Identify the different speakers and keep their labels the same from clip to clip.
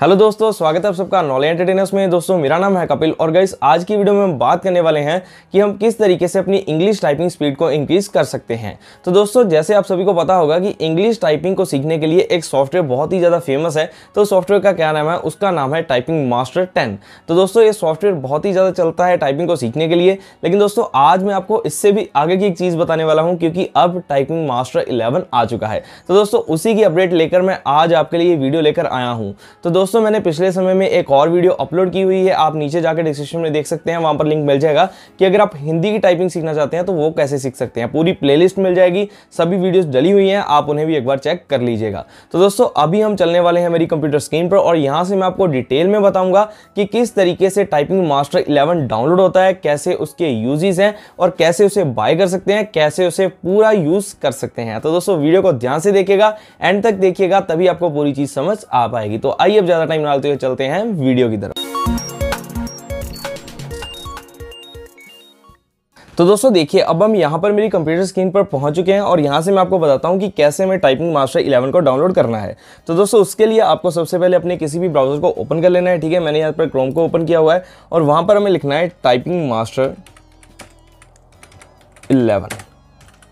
Speaker 1: hello दोस्तों स्वागत है आप सबका नॉलेज एंटरटेनर्स में दोस्तों मेरा नाम है कपिल और गाइस आज की वीडियो में हम बात करने वाले हैं कि हम किस तरीके से अपनी इंग्लिश टाइपिंग स्पीड को इंक्रीज कर सकते हैं तो दोस्तों जैसे आप सभी को पता होगा कि इंग्लिश टाइपिंग को सीखने के लिए एक सॉफ्टवेयर बहुत ही ज़्यादा फेमस है तो सॉफ्टवेयर का क्या नाम है उसका नाम है टाइपिंग मास्टर टेन तो दोस्तों ये सॉफ्टवेयर बहुत ही ज़्यादा चलता है टाइपिंग को सीखने के लिए लेकिन दोस्तों आज मैं आपको इससे भी आगे की एक चीज़ बताने वाला हूँ क्योंकि अब टाइपिंग मास्टर इलेवन आ चुका है तो दोस्तों उसी की अपडेट लेकर मैं आज आपके लिए वीडियो लेकर आया हूँ तो दोस्तों दोस्तों मैंने पिछले समय में एक और वीडियो अपलोड की हुई है आप नीचे जाकर डिस्क्रिप्शन में देख सकते हैं वहां पर लिंक मिल जाएगा कि अगर आप हिंदी की टाइपिंग सीखना चाहते हैं तो वो कैसे सीख सकते हैं पूरी प्लेलिस्ट मिल जाएगी सभी वीडियोस डली हुई हैं आप उन्हें भी एक बार चेक कर लीजिएगा तो दोस्तों अभी हम चलने वाले हैं मेरी कंप्यूटर स्क्रीन पर और यहाँ से मैं आपको डिटेल में बताऊंगा कि किस तरीके से टाइपिंग मास्टर इलेवन डाउनलोड होता है कैसे उसके यूजेज हैं और कैसे उसे बाय कर सकते हैं कैसे उसे पूरा यूज़ कर सकते हैं तो दोस्तों वीडियो को ध्यान से देखेगा एंड तक देखिएगा तभी आपको पूरी चीज़ समझ आ पाएगी तो आइए अब ज़्यादा टाइम डालते हुए चलते हैं वीडियो की तरफ तो दोस्तों देखिए अब हम यहाँ पर मेरी कंप्यूटर स्क्रीन पर पहुँच चुके हैं और यहाँ से मैं आपको बताता हूँ कि कैसे मैं टाइपिंग मास्टर 11 को डाउनलोड करना है तो दोस्तों उसके लिए आपको सबसे पहले अपने किसी भी ब्राउज़र को ओपन कर लेना है ठीक है मैंने यहाँ पर क्रोम को ओपन किया हुआ है और वहाँ पर हमें लिखना है टाइपिंग मास्टर इलेवन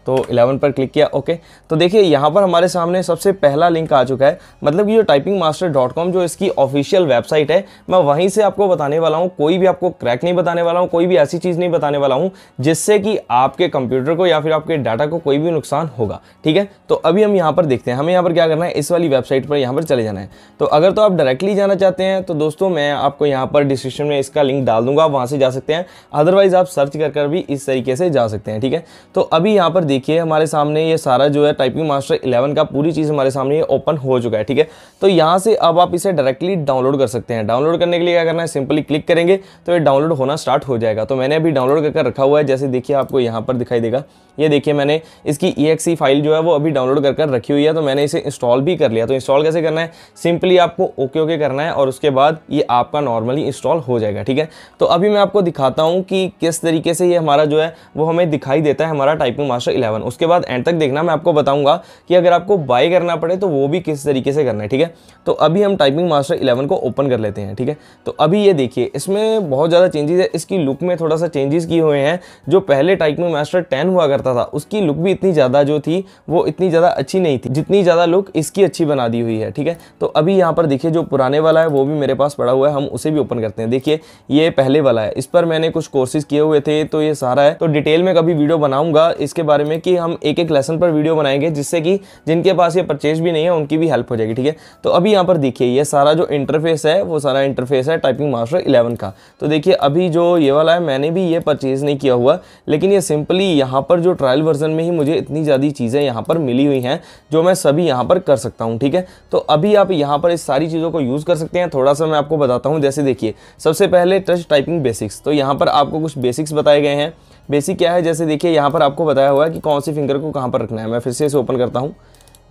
Speaker 1: तो 11 पर क्लिक किया ओके तो देखिए यहाँ पर हमारे सामने सबसे पहला लिंक आ चुका है मतलब कि जो टाइपिंग मास्टर डॉट कॉम जो इसकी ऑफिशियल वेबसाइट है मैं वहीं से आपको बताने वाला हूँ कोई भी आपको क्रैक नहीं बताने वाला हूँ कोई भी ऐसी चीज़ नहीं बताने वाला हूँ जिससे कि आपके कंप्यूटर को या फिर आपके डाटा को कोई भी नुकसान होगा ठीक है तो अभी हम यहाँ पर देखते हैं हमें यहाँ पर क्या करना है इस वाली वेबसाइट पर यहाँ पर चले जाना है तो अगर तो आप डायरेक्टली जाना चाहते हैं तो दोस्तों मैं आपको यहाँ पर डिस्क्रिप्शन में इसका लिंक डाल दूंगा आप वहाँ से जा सकते हैं अदरवाइज आप सर्च कर भी इस तरीके से जा सकते हैं ठीक है तो अभी यहाँ पर देखिए हमारे सामने ये सारा जो है टाइपिंग मास्टर 11 का पूरी चीज़ हमारे सामने ये ओपन हो चुका है ठीक है तो यहाँ से अब आप इसे डायरेक्टली डाउनलोड कर सकते हैं डाउनलोड करने के लिए क्या करना है सिंपली क्लिक करेंगे तो ये डाउनलोड होना स्टार्ट हो जाएगा तो मैंने अभी डाउनलोड करके रखा हुआ है जैसे देखिए आपको यहाँ पर दिखाई देगा ये देखिए मैंने इसकी ई फाइल जो है वो अभी डाउनलोड कर कर रखी हुई है तो मैंने इसे इंस्टॉल भी कर लिया तो इंस्टॉल कैसे करना है सिंपली आपको ओके ओके करना है और उसके बाद ये आपका नॉर्मली इंस्टॉल हो जाएगा ठीक है तो अभी मैं आपको दिखाता हूँ कि किस तरीके से ये हमारा जो है वो हमें दिखाई देता है हमारा टाइपिंग मास्टर इलेवन उसके बाद एंड तक देखना मैं आपको बताऊंगा कि अगर आपको बाई करना पड़े तो वो भी किस तरीके से करना है ठीक है तो अभी हम टाइपिंग मास्टर इलेवन को ओपन कर लेते हैं ठीक है तो अभी ये देखिए इसमें बहुत ज़्यादा चेंजेस है इसकी लुक में थोड़ा सा चेंजेस किए हुए हैं जो पहले टाइपिंग मास्टर टेन हुआ करता था उसकी लुक भी इतनी ज़्यादा जो थी वो इतनी ज़्यादा अच्छी नहीं थी जितनी ज़्यादा लुक इसकी अच्छी बना दी हुई है ठीक है तो अभी यहाँ पर देखिए जो पुराने वाला है वो भी मेरे पास पड़ा हुआ है हम उसे भी ओपन करते हैं देखिए ये पहले वाला है इस पर मैंने कुछ कोर्सेज किए हुए थे तो ये सारा है तो डिटेल में कभी वीडियो बनाऊंगा इसके बारे में में कि हम एक एक लेसन पर वीडियो बनाएंगे जिससे कि जिनके पास ये परचेज भी नहीं है उनकी भी हेल्प हो जाएगी ठीक है तो अभी यहाँ पर देखिए ये सारा जो इंटरफेस है वो सारा इंटरफेस है टाइपिंग मास्टर इलेवन का तो देखिए अभी जो ये वाला है मैंने भी ये परचेज़ नहीं किया हुआ लेकिन ये सिंपली यहाँ पर जो ट्रायल वर्जन में ही मुझे इतनी ज़्यादा चीज़ें यहाँ पर मिली हुई हैं जो मैं सभी यहाँ पर कर सकता हूँ ठीक है तो अभी आप यहाँ पर इस सारी चीज़ों को यूज़ कर सकते हैं थोड़ा सा मैं आपको बताता हूँ जैसे देखिए सबसे पहले टच टाइपिंग बेसिक्स तो यहाँ पर आपको कुछ बेसिक्स बताए गए हैं बेसिक क्या है जैसे देखिए यहाँ पर आपको बताया हुआ है कि कौन सी फिंगर को कहाँ पर रखना है मैं फिर से इसे ओपन करता हूँ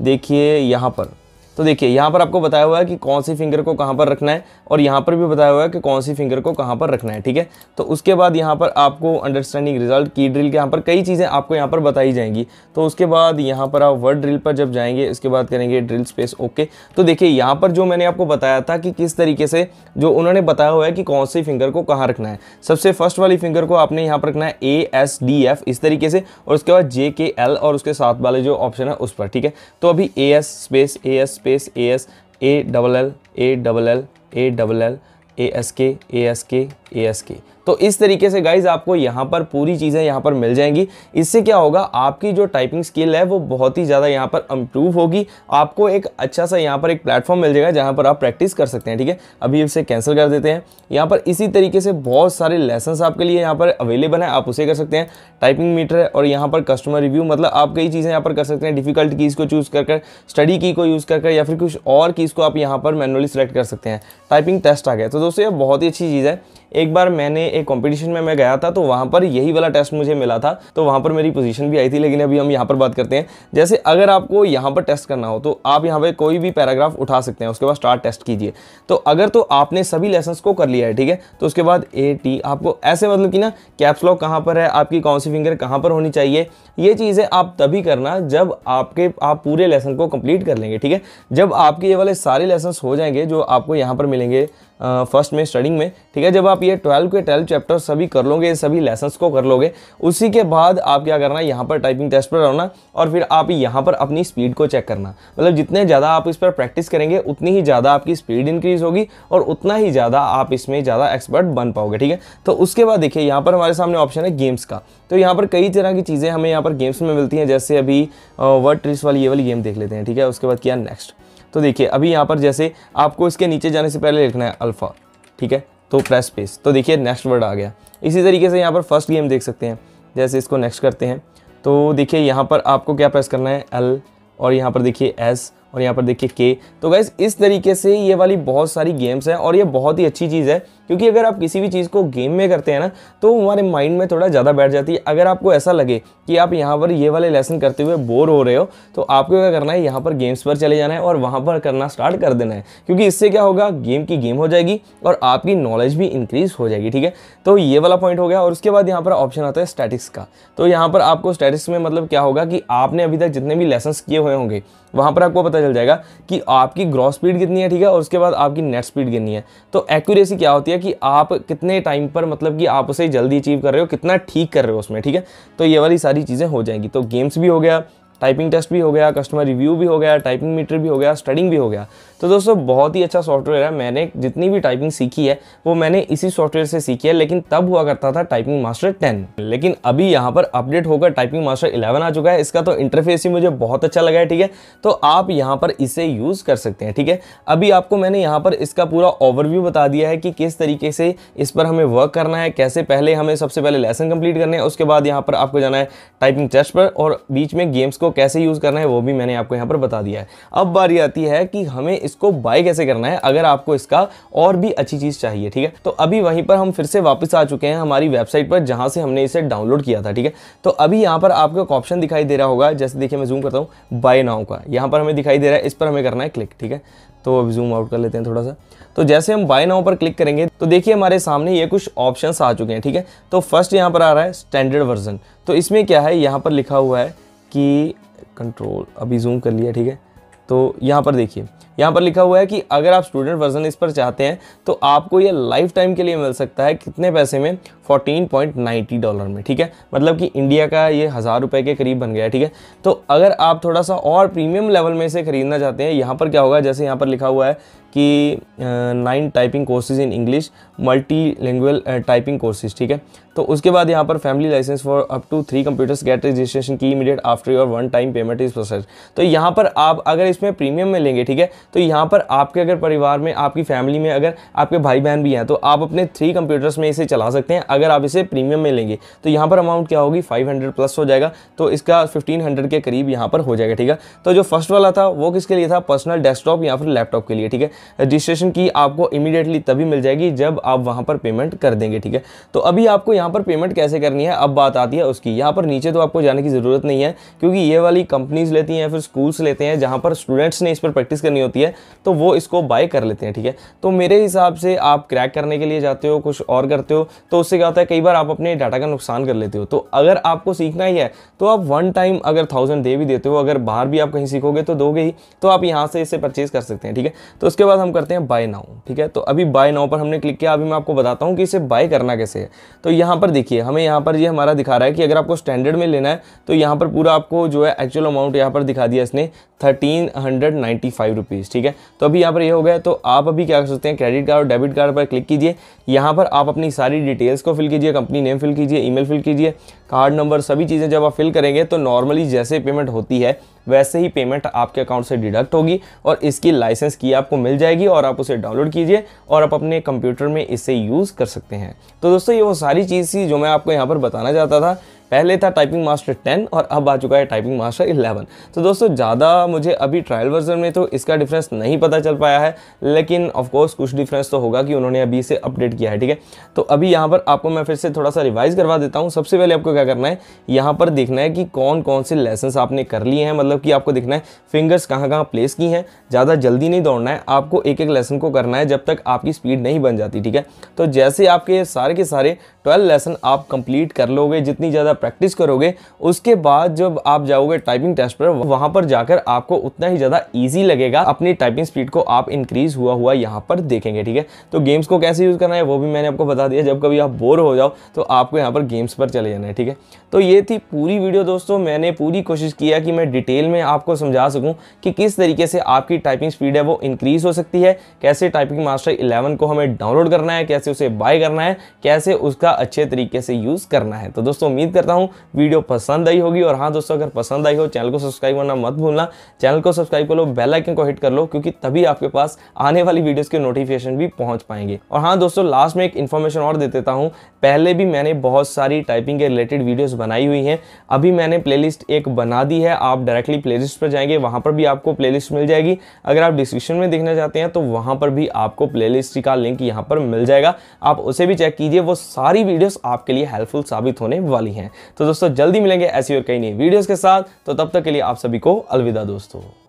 Speaker 1: देखिए यहाँ पर तो देखिए यहाँ पर आपको बताया हुआ है कि कौन सी फिंगर को कहाँ पर रखना है और यहाँ पर भी बताया हुआ है कि कौन सी फिंगर को कहाँ पर रखना है ठीक है तो उसके बाद यहाँ पर आपको अंडरस्टैंडिंग रिजल्ट की ड्रिल के यहाँ पर कई चीज़ें आपको यहाँ पर बताई जाएंगी तो उसके बाद यहाँ पर आप वर्ड ड्रिल पर जब जाएंगे उसके बाद करेंगे ड्रिल स्पेस ओके तो देखिए यहाँ पर जो मैंने आपको बताया था कि किस तरीके से जो उन्होंने बताया हुआ है कि कौन सी फिंगर को कहाँ रखना है सबसे फर्स्ट वाली फिंगर को आपने यहाँ पर रखना है ए एस डी एफ इस तरीके से और उसके बाद जे के एल और उसके साथ वाले जो ऑप्शन है उस पर ठीक है तो अभी A S space A S space A S A double L A double L A double L A S K A S K A S के तो इस तरीके से गाइज आपको यहाँ पर पूरी चीज़ें यहाँ पर मिल जाएंगी इससे क्या होगा आपकी जो टाइपिंग स्किल है वो बहुत ही ज़्यादा यहाँ पर इम्प्रूव होगी आपको एक अच्छा सा यहाँ पर एक प्लेटफॉर्म मिल जाएगा जहाँ पर आप प्रैक्टिस कर सकते हैं ठीक है अभी इसे कैंसिल कर देते हैं यहाँ पर इसी तरीके से बहुत सारे लेसन्स आपके लिए यहाँ पर अवेलेबल हैं आप उसे कर सकते हैं टाइपिंग मीटर है और यहाँ पर कस्टमर रिव्यू मतलब आप कई चीज़ें यहाँ पर कर सकते हैं डिफिकल्ट कीज़ को चूज़ कर कर स्टडी की को यूज़ कर कर या फिर कुछ और कीज़ को आप यहाँ पर मैनुअली सेलेक्ट कर सकते हैं टाइपिंग टेस्ट आ गया तो दोस्तों ये बहुत ही अच्छी चीज़ है एक बार मैंने एक कॉम्पिटिशन में मैं गया था तो वहाँ पर यही वाला टेस्ट मुझे मिला था तो वहाँ पर मेरी पोजीशन भी आई थी लेकिन अभी हम यहाँ पर बात करते हैं जैसे अगर आपको यहाँ पर टेस्ट करना हो तो आप यहाँ पर कोई भी पैराग्राफ उठा सकते हैं उसके बाद स्टार्ट टेस्ट कीजिए तो अगर तो आपने सभी लेसन को कर लिया है ठीक है तो उसके बाद ए टी आपको ऐसे मतलब कि ना कैप्सलॉक कहाँ पर है आपकी कौन सी फिंगर कहाँ पर होनी चाहिए ये चीज़ें आप तभी करना जब आपके आप पूरे लेसन को कंप्लीट कर लेंगे ठीक है जब आपके ये वाले सारे लेसन हो जाएंगे जो आपको यहाँ पर मिलेंगे फर्स्ट में स्टडिंग में ठीक है जब आप ये ट्वेल्व के ट्वेल्व चैप्टर सभी कर लोगे सभी लेसन्स को कर लोगे उसी के बाद आप क्या करना यहाँ पर टाइपिंग टेस्ट पर रहना और फिर आप यहाँ पर अपनी स्पीड को चेक करना मतलब जितने ज़्यादा आप इस पर प्रैक्टिस करेंगे उतनी ही ज़्यादा आपकी स्पीड इंक्रीज़ होगी और उतना ही ज़्यादा आप इसमें ज़्यादा एक्सपर्ट बन पाओगे ठीक है तो उसके बाद देखिए यहाँ पर हमारे सामने ऑप्शन है गेम्स का तो यहाँ पर कई तरह की चीज़ें हमें यहाँ पर गेम्स में मिलती हैं जैसे अभी वर्ड ट्रिस वाली ये वाली गेम देख लेते हैं ठीक है उसके बाद किया नेक्स्ट तो देखिए अभी यहाँ पर जैसे आपको इसके नीचे जाने से पहले लिखना है अल्फ़ा ठीक है तो प्रेस पेस तो देखिए नेक्स्ट वर्ड आ गया इसी तरीके से यहाँ पर फर्स्ट गेम देख सकते हैं जैसे इसको नेक्स्ट करते हैं तो देखिए यहाँ पर आपको क्या प्रेस करना है एल और यहाँ पर देखिए एस और यहाँ पर देखिए के तो गैस इस तरीके से ये वाली बहुत सारी गेम्स हैं और ये बहुत ही अच्छी चीज़ है क्योंकि अगर आप किसी भी चीज़ को गेम में करते हैं ना तो हमारे माइंड में थोड़ा ज़्यादा बैठ जाती है अगर आपको ऐसा लगे कि आप यहाँ पर ये वाले लेसन करते हुए बोर हो रहे हो तो आपको क्या करना है यहाँ पर गेम्स पर चले जाना है और वहाँ पर करना स्टार्ट कर देना है क्योंकि इससे क्या होगा गेम की गेम हो जाएगी और आपकी नॉलेज भी इंक्रीज़ हो जाएगी ठीक है तो ये वाला पॉइंट हो गया और उसके बाद यहाँ पर ऑप्शन आता है स्टैटिक्स का तो यहाँ पर आपको स्टैटिक्स में मतलब क्या होगा कि आपने अभी तक जितने भी लेसन किए हुए होंगे वहाँ पर आपको पता चल जाएगा कि आपकी ग्रॉस स्पीड कितनी है ठीक है और उसके बाद आपकी नेट स्पीड कितनी है तो एक्यूरेसी क्या होती है है कि आप कितने टाइम पर मतलब कि आप उसे जल्दी अचीव कर रहे हो कितना ठीक कर रहे हो उसमें ठीक है तो ये वाली सारी चीज़ें हो जाएंगी तो गेम्स भी हो गया टाइपिंग टेस्ट भी हो गया कस्टमर रिव्यू भी हो गया टाइपिंग मीटर भी हो गया स्टडिंग भी हो गया तो दोस्तों बहुत ही अच्छा सॉफ्टवेयर है मैंने जितनी भी टाइपिंग सीखी है वो मैंने इसी सॉफ्टवेयर से सीखी है लेकिन तब हुआ करता था टाइपिंग मास्टर 10 लेकिन अभी यहाँ पर अपडेट होकर टाइपिंग मास्टर 11 आ चुका है इसका तो इंटरफेस ही मुझे बहुत अच्छा लगा है ठीक है तो आप यहाँ पर इसे यूज़ कर सकते हैं ठीक है अभी आपको मैंने यहाँ पर इसका पूरा ओवरव्यू बता दिया है कि किस तरीके से इस पर हमें वर्क करना है कैसे पहले हमें सबसे पहले लेसन कंप्लीट करने है उसके बाद यहाँ पर आपको जाना है टाइपिंग टेस्ट पर और बीच में गेम्स को इसको कैसे यूज़ करना है वो भी मैंने आपको यहाँ पर बता दिया है अब बारी आती है कि हमें इसको बाय कैसे करना है अगर आपको इसका और भी अच्छी चीज़ चाहिए ठीक है तो अभी वहीं पर हम फिर से वापस आ चुके हैं हमारी वेबसाइट पर जहाँ से हमने इसे डाउनलोड किया था ठीक है तो अभी यहाँ पर आपको एक ऑप्शन दिखाई दे रहा होगा जैसे देखिए मैं जूम करता हूँ बाय नाउ का यहाँ पर हमें दिखाई दे रहा है इस पर हमें करना है क्लिक ठीक है तो अब जूम आउट कर लेते हैं थोड़ा सा तो जैसे हम बाय नाउ पर क्लिक करेंगे तो देखिए हमारे सामने ये कुछ ऑप्शंस आ चुके हैं ठीक है तो फर्स्ट यहाँ पर आ रहा है स्टैंडर्ड वर्जन तो इसमें क्या है यहाँ पर लिखा हुआ है कि कंट्रोल अभी जूम कर लिया ठीक है तो यहाँ पर देखिए यहाँ पर लिखा हुआ है कि अगर आप स्टूडेंट वर्जन इस पर चाहते हैं तो आपको ये लाइफ टाइम के लिए मिल सकता है कितने पैसे में 14.90 डॉलर में ठीक है मतलब कि इंडिया का ये हज़ार रुपये के करीब बन गया ठीक है तो अगर आप थोड़ा सा और प्रीमियम लेवल में इसे ख़रीदना चाहते हैं यहाँ पर क्या होगा जैसे यहाँ पर लिखा हुआ है कि nine typing courses in English multi language typing courses ठीक है तो उसके बाद यहाँ पर family license for up to three computers get registration key immediate after your one time payment is process तो यहाँ पर आप अगर इसमें प्रीमियम में लेंगे ठीक है तो यहाँ पर आपके अगर परिवार में आपकी फैमिली में अगर आपके भाई बहन भी हैं तो आप अपने थ्री कंप्यूटर्स में इसे चला सकते हैं अगर आप इसे प्रीमियम में लेंगे तो यहाँ पर अमाउंट क्या होगी 500 प्लस हो जाएगा तो इसका 1500 के करीब यहाँ पर हो जाएगा ठीक है तो जो फर्स्ट वाला था वो किसके लिए था पर्सनल डेस्कटॉप या फिर लैपटॉप के लिए ठीक है रजिस्ट्रेशन की आपको इमीडिएटली तभी मिल जाएगी जब आप वहाँ पर पेमेंट कर देंगे ठीक है तो अभी आपको यहाँ पर पेमेंट कैसे करनी है अब बात आती है उसकी यहाँ पर नीचे तो आपको जाने की ज़रूरत नहीं है क्योंकि ये वाली कंपनीज लेती हैं फिर स्कूल्स लेते हैं जहाँ पर स्टूडेंट्स ने इस पर प्रैक्टिस करनी होती है तो वो इसको बाय कर लेते हैं ठीक है तो मेरे हिसाब से आप क्रैक करने के लिए जाते हो कुछ और करते हो तो उससे क्या होता है कई बार आप अपने डाटा का नुकसान कर लेते हो तो अगर आपको सीखना ही है तो आप वन टाइम अगर थाउजेंड दे भी देते हो अगर बाहर भी आप कहीं सीखोगे तो दोगे ही तो आप यहाँ से इसे परचेज कर सकते हैं ठीक है तो उसके बाद हम करते हैं बाय नाउ ठीक है तो अभी बाय नाउ पर हमने क्लिक किया अभी मैं आपको बताता हूँ कि इसे बाय करना कैसे है तो यहाँ पर देखिए हमें यहाँ पर ये हमारा दिखा रहा है कि अगर आपको स्टैंडर्ड में लेना है तो यहाँ पर पूरा आपको जो है एक्चुअल अमाउंट यहाँ पर दिखा दिया इसने thirteen hundred ninety five rupees ठीक है तो अभी यहाँ पर ये यह हो गया तो आप अभी क्या कर सकते हैं क्रेडिट कार्ड और डेबिट कार्ड पर क्लिक कीजिए यहाँ पर आप अपनी सारी डिटेल्स को फिल कीजिए कंपनी नेम फिल कीजिए ईमेल फिल कीजिए कार्ड नंबर सभी चीज़ें जब आप फिल करेंगे तो नॉर्मली जैसे पेमेंट होती है वैसे ही पेमेंट आपके अकाउंट से डिडक्ट होगी और इसकी लाइसेंस की आपको मिल जाएगी और आप उसे डाउनलोड कीजिए और आप अपने कंप्यूटर में इसे यूज़ कर सकते हैं तो दोस्तों ये वो सारी चीज़ थी जो मैं आपको यहाँ पर बताना चाहता था पहले था टाइपिंग मास्टर टेन और अब आ चुका है टाइपिंग मास्टर इलेवन तो दोस्तों ज़्यादा मुझे अभी ट्रायल वर्जन में तो इसका डिफरेंस नहीं पता चल पाया है लेकिन ऑफकोर्स कुछ डिफरेंस तो होगा कि उन्होंने अभी इसे अपडेट किया है ठीक है तो अभी यहाँ पर आपको मैं फिर से थोड़ा सा रिवाइज करवा देता हूँ सबसे पहले आपको क्या करना है यहाँ पर देखना है कि कौन कौन से लेसन आपने कर लिए हैं मतलब कि आपको देखना है फिंगर्स कहाँ कहाँ प्लेस की हैं ज़्यादा जल्दी नहीं दौड़ना है आपको एक एक लेसन को करना है जब तक आपकी स्पीड नहीं बन जाती ठीक है तो जैसे आपके सारे के सारे ट्वेल्व लेसन आप कंप्लीट कर लोगे जितनी ज़्यादा प्रैक्टिस करोगे उसके बाद जब आप जाओगे टाइपिंग टेस्ट पर वहां पर जाकर आपको उतना ही ज़्यादा ईजी लगेगा अपनी टाइपिंग स्पीड को आप इंक्रीज़ हुआ हुआ यहाँ पर देखेंगे ठीक है तो गेम्स को कैसे यूज़ करना है वो भी मैंने आपको बता दिया जब कभी आप बोर हो जाओ तो आपको यहाँ पर गेम्स पर चले जाना है ठीक है तो ये थी पूरी वीडियो दोस्तों मैंने पूरी कोशिश किया कि मैं डिटेल में आपको समझा सकूँ कि किस तरीके से आपकी टाइपिंग स्पीड है वो इंक्रीज़ हो सकती है कैसे टाइपिंग मास्टर 11 को हमें डाउनलोड करना है कैसे उसे बाय करना है कैसे उसका अच्छे तरीके से यूज़ करना है तो दोस्तों उम्मीद कर करता हूँ वीडियो पसंद आई होगी और हाँ दोस्तों अगर पसंद आई हो चैनल को सब्सक्राइब करना मत भूलना चैनल को सब्सक्राइब कर लो बेलाइकन को हिट कर लो क्योंकि तभी आपके पास आने वाली वीडियोज़ के नोटिफिकेशन भी पहुँच पाएंगे और हाँ दोस्तों लास्ट में एक इन्फॉर्मेशन और दे देता हूँ पहले भी मैंने बहुत सारी टाइपिंग के रिलेटेड वीडियोस बनाई हुई हैं अभी मैंने प्लेलिस्ट एक बना दी है आप डायरेक्टली प्लेलिस्ट पर जाएंगे वहाँ पर भी आपको प्लेलिस्ट मिल जाएगी अगर आप डिस्क्रिप्शन में देखना चाहते हैं तो वहाँ पर भी आपको प्लेलिस्ट का लिंक यहाँ पर मिल जाएगा आप उसे भी चेक कीजिए वो सारी वीडियोस आपके लिए हेल्पफुल साबित होने वाली हैं तो दोस्तों जल्दी मिलेंगे ऐसी और कई नई वीडियोज़ के साथ तो तब तक के लिए आप सभी को अलविदा दोस्तों